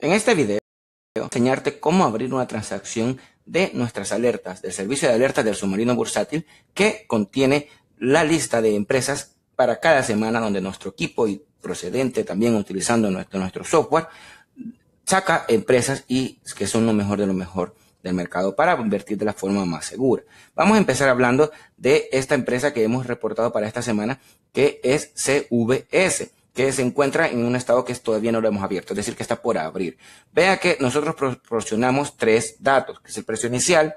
En este video enseñarte cómo abrir una transacción de nuestras alertas, del servicio de alertas del submarino bursátil que contiene la lista de empresas para cada semana donde nuestro equipo y procedente también utilizando nuestro, nuestro software saca empresas y que son lo mejor de lo mejor del mercado para invertir de la forma más segura. Vamos a empezar hablando de esta empresa que hemos reportado para esta semana que es CVS que se encuentra en un estado que todavía no lo hemos abierto, es decir, que está por abrir. Vea que nosotros proporcionamos tres datos, que es el precio inicial,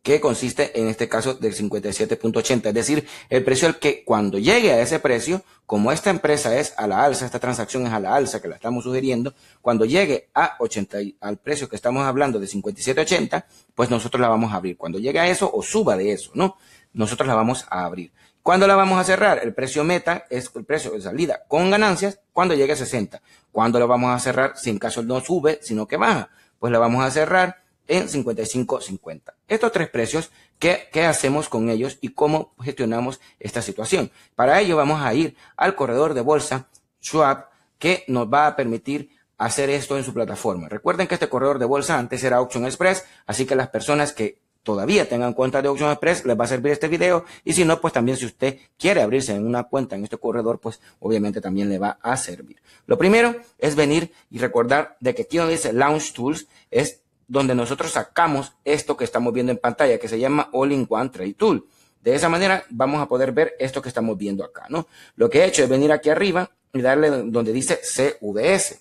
que consiste en este caso del 57.80, es decir, el precio al que cuando llegue a ese precio, como esta empresa es a la alza, esta transacción es a la alza que la estamos sugiriendo, cuando llegue a 80 al precio que estamos hablando de 57.80, pues nosotros la vamos a abrir. Cuando llegue a eso o suba de eso, ¿no? Nosotros la vamos a abrir. ¿Cuándo la vamos a cerrar? El precio meta es el precio de salida con ganancias cuando llegue a 60. ¿Cuándo lo vamos a cerrar si en caso no sube, sino que baja? Pues la vamos a cerrar en 55.50. Estos tres precios, ¿qué, hacemos con ellos y cómo gestionamos esta situación? Para ello vamos a ir al corredor de bolsa Schwab que nos va a permitir hacer esto en su plataforma. Recuerden que este corredor de bolsa antes era Auction Express, así que las personas que todavía tengan cuenta de Oxfam, Express, les va a servir este video. Y si no, pues también si usted quiere abrirse en una cuenta en este corredor, pues obviamente también le va a servir. Lo primero es venir y recordar de que aquí donde dice Launch Tools es donde nosotros sacamos esto que estamos viendo en pantalla, que se llama All-in-One Trade Tool. De esa manera vamos a poder ver esto que estamos viendo acá, ¿no? Lo que he hecho es venir aquí arriba y darle donde dice CVS.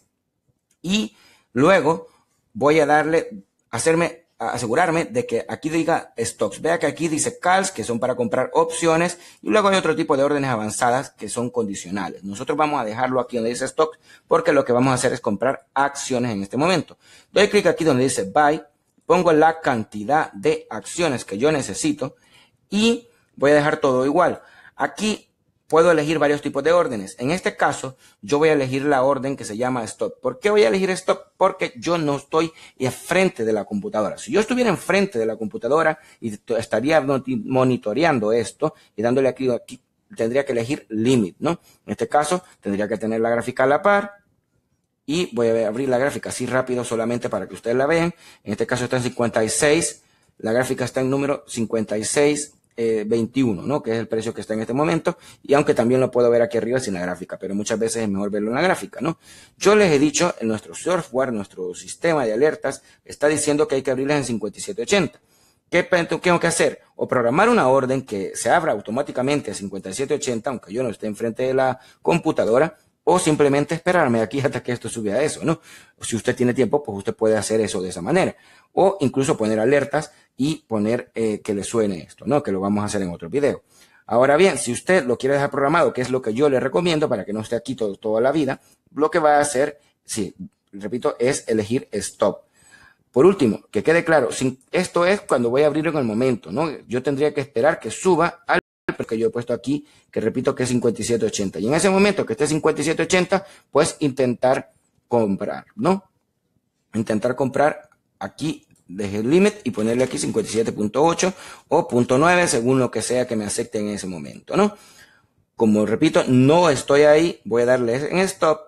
Y luego voy a darle, hacerme asegurarme de que aquí diga stocks. Vea que aquí dice calls, que son para comprar opciones, y luego hay otro tipo de órdenes avanzadas que son condicionales. Nosotros vamos a dejarlo aquí donde dice stocks, porque lo que vamos a hacer es comprar acciones en este momento. Doy clic aquí donde dice buy, pongo la cantidad de acciones que yo necesito y voy a dejar todo igual. Aquí puedo elegir varios tipos de órdenes. En este caso, yo voy a elegir la orden que se llama stop. ¿Por qué voy a elegir stop? Porque yo no estoy enfrente de la computadora. Si yo estuviera enfrente de la computadora y estaría monitoreando esto y dándole aquí, aquí tendría que elegir limit, ¿no? En este caso, tendría que tener la gráfica a la par, y voy a abrir la gráfica así rápido solamente para que ustedes la vean. En este caso está en 56, la gráfica está en número 56 21, eh, ¿no? Que es el precio que está en este momento. Y aunque también lo puedo ver aquí arriba sin la gráfica, pero muchas veces es mejor verlo en la gráfica, ¿no? Yo les he dicho, en nuestro software, nuestro sistema de alertas, está diciendo que hay que abrirlas en 5780. ¿Qué tengo que hacer? O programar una orden que se abra automáticamente a 5780, aunque yo no esté enfrente de la computadora, o simplemente esperarme aquí hasta que esto suba a eso, ¿no? Si usted tiene tiempo, pues usted puede hacer eso de esa manera. O incluso poner alertas y poner eh, que le suene esto, ¿no? Que lo vamos a hacer en otro video. Ahora bien, si usted lo quiere dejar programado, que es lo que yo le recomiendo para que no esté aquí todo, toda la vida, lo que va a hacer, sí, repito, es elegir stop. Por último, que quede claro, sin, esto es cuando voy a abrir en el momento, ¿no? Yo tendría que esperar que suba al que yo he puesto aquí, que repito que es 57.80. Y en ese momento que esté 57.80, pues intentar comprar, ¿no? Intentar comprar aquí desde el límite y ponerle aquí 57.8 o .9 según lo que sea que me acepte en ese momento, ¿no? Como repito, no estoy ahí, voy a darle en stop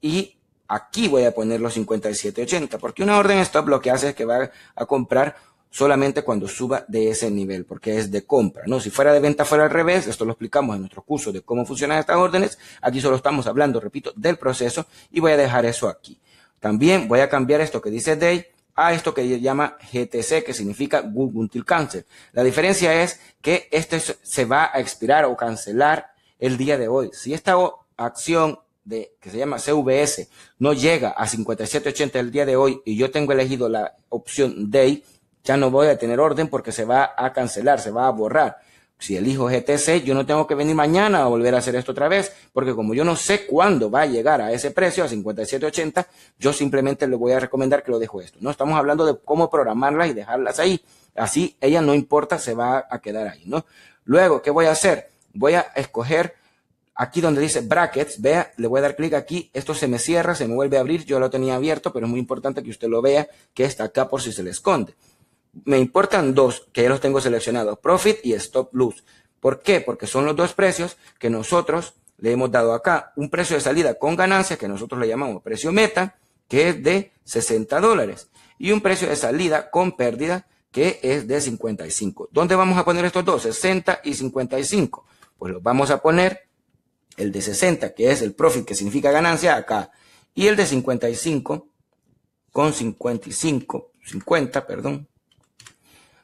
y aquí voy a poner los 57.80 porque una orden stop lo que hace es que va a comprar solamente cuando suba de ese nivel, porque es de compra, ¿no? Si fuera de venta fuera al revés, esto lo explicamos en nuestro curso de cómo funcionan estas órdenes, aquí solo estamos hablando, repito, del proceso y voy a dejar eso aquí. También voy a cambiar esto que dice Day a esto que llama GTC, que significa Google Until Cancel. La diferencia es que este se va a expirar o cancelar el día de hoy. Si esta acción de, que se llama CVS no llega a 57.80 el día de hoy y yo tengo elegido la opción Day, ya no voy a tener orden porque se va a cancelar, se va a borrar. Si elijo GTC, yo no tengo que venir mañana a volver a hacer esto otra vez, porque como yo no sé cuándo va a llegar a ese precio, a 57.80, yo simplemente le voy a recomendar que lo dejo esto. No estamos hablando de cómo programarlas y dejarlas ahí. Así ella no importa, se va a quedar ahí, ¿no? Luego, ¿qué voy a hacer? Voy a escoger aquí donde dice brackets, vea, le voy a dar clic aquí, esto se me cierra, se me vuelve a abrir, yo lo tenía abierto, pero es muy importante que usted lo vea, que está acá por si se le esconde me importan dos que ya los tengo seleccionados, profit y stop loss. ¿Por qué? Porque son los dos precios que nosotros le hemos dado acá. Un precio de salida con ganancia que nosotros le llamamos precio meta, que es de 60 dólares. Y un precio de salida con pérdida, que es de 55. ¿Dónde vamos a poner estos dos? 60 y 55. Pues los vamos a poner el de 60, que es el profit, que significa ganancia, acá. Y el de 55 con 55, 50, perdón,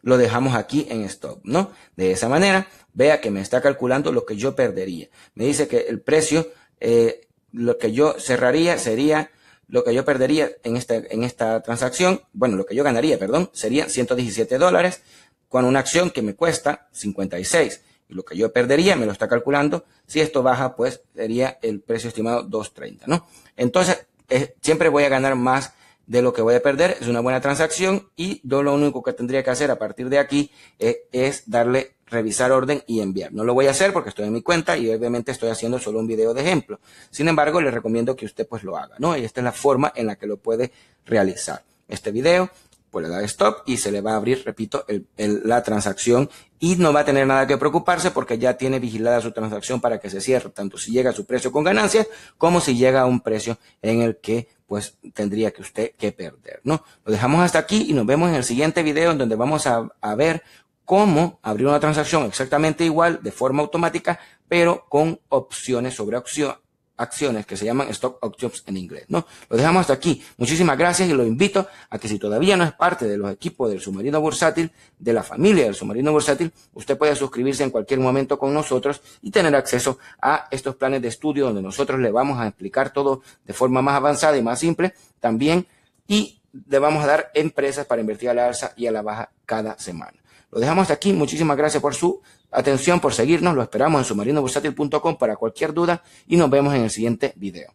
lo dejamos aquí en stop, ¿no? De esa manera, vea que me está calculando lo que yo perdería. Me dice que el precio, eh, lo que yo cerraría sería, lo que yo perdería en esta, en esta transacción, bueno, lo que yo ganaría, perdón, sería 117 dólares con una acción que me cuesta 56. Y lo que yo perdería me lo está calculando. Si esto baja, pues sería el precio estimado 230, ¿no? Entonces, eh, siempre voy a ganar más de lo que voy a perder, es una buena transacción y yo lo único que tendría que hacer a partir de aquí eh, es darle revisar orden y enviar. No lo voy a hacer porque estoy en mi cuenta y obviamente estoy haciendo solo un video de ejemplo. Sin embargo, le recomiendo que usted pues lo haga, ¿no? Y esta es la forma en la que lo puede realizar. Este video pues le da stop y se le va a abrir, repito, la transacción y no va a tener nada que preocuparse porque ya tiene vigilada su transacción para que se cierre, tanto si llega a su precio con ganancias como si llega a un precio en el que pues tendría que usted que perder, ¿no? Lo dejamos hasta aquí y nos vemos en el siguiente video en donde vamos a, a ver cómo abrir una transacción exactamente igual de forma automática, pero con opciones sobre opción, acciones que se llaman stock options en inglés, ¿no? Lo dejamos hasta aquí. Muchísimas gracias y lo invito a que si todavía no es parte de los equipos del submarino bursátil, de la familia del submarino bursátil, usted puede suscribirse en cualquier momento con nosotros y tener acceso a estos planes de estudio donde nosotros le vamos a explicar todo de forma más avanzada y más simple también y le vamos a dar empresas para invertir a la alza y a la baja cada semana. Lo dejamos hasta aquí. Muchísimas gracias por su atención, por seguirnos. Lo esperamos en Sumarinobursátil.com para cualquier duda y nos vemos en el siguiente video.